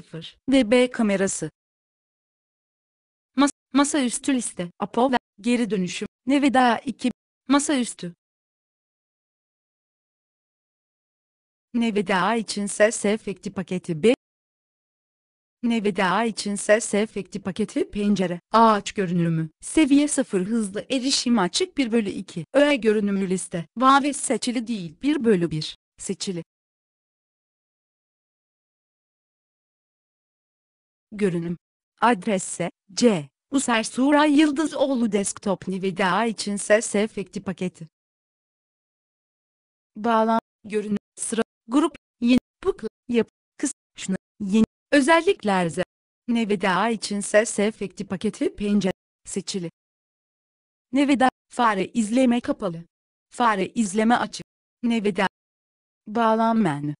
0 ve B kamerası. Mas masaüstü liste. Apo ve geri dönüşüm. Nevada 2. Masaüstü. Nevada için ses efekti paketi 1. Nevada için ses efekti paketi pencere, ağaç görünümü, seviye 0 hızlı erişim açık 1 bölü 2, öğe görünümü liste, vav seçili değil 1 bölü 1, seçili. Görünüm. Adresse C. User Suray Yıldızoğlu Desktop Nvidia için ses efekti paketi. Bağlan. Görünüm. Sıra. Grup. Yeni. Booklet. Yap. Kıs. Şuna. Yeni. Özellikler. Z. Nvidia için ses efekti paketi pencere. Seçili. Nvidia. Fare izleme kapalı. Fare izleme açık. Nvidia. Bağlan menü.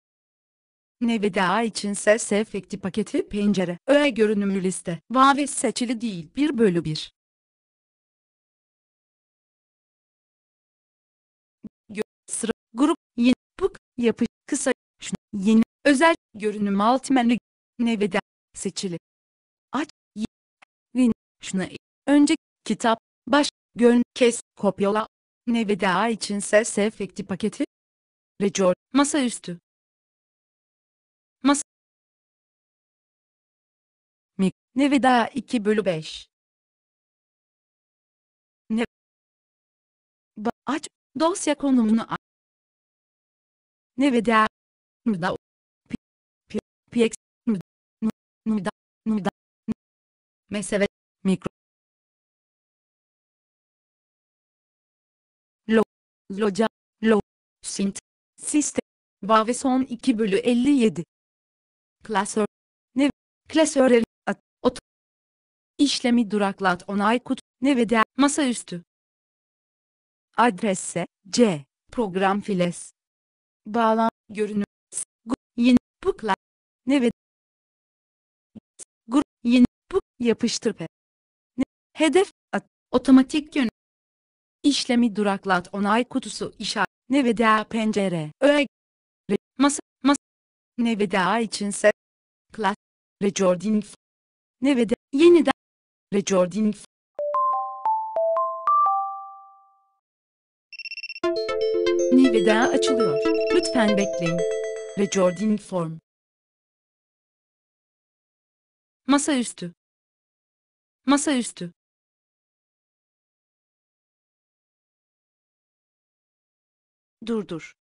Neveda için ses efekti paketi pencere. Öğe görünümlü liste. ve seçili değil 1 bölü 1. Sıra grup yeni book yapı kısa şun, yeni özel görünüm alt menü Neveda seçili. Aç yeni şuna önce kitap baş gön kes kopyala Neveda için ses efekti paketi. Rejor masaüstü Nevada 2 bölü 5 ne aç dosya konumunu aç. Nevada Nuda PX Nuda Nuda Meseve Mikro Lo loja Lo Sint Sistem Vaveson 2 bölü 57 Klasör Ne Klasör İşlemi duraklat onay kut ne ve de masaüstü. Adresse C. Program files. Bağlan görünüm. Yeni bukla ne ve Gru yeni buk yapıştır pe. Hedef at otomatik yön. İşlemi duraklat onay kutusu işaret ne ve de pencere öğe masa masa ne ve daha içinse klas ve Jordan ne ve de yeniden Recording. Nivea açılıyor. Lütfen bekleyin. Recording form. Masaüstü. Masaüstü. dur.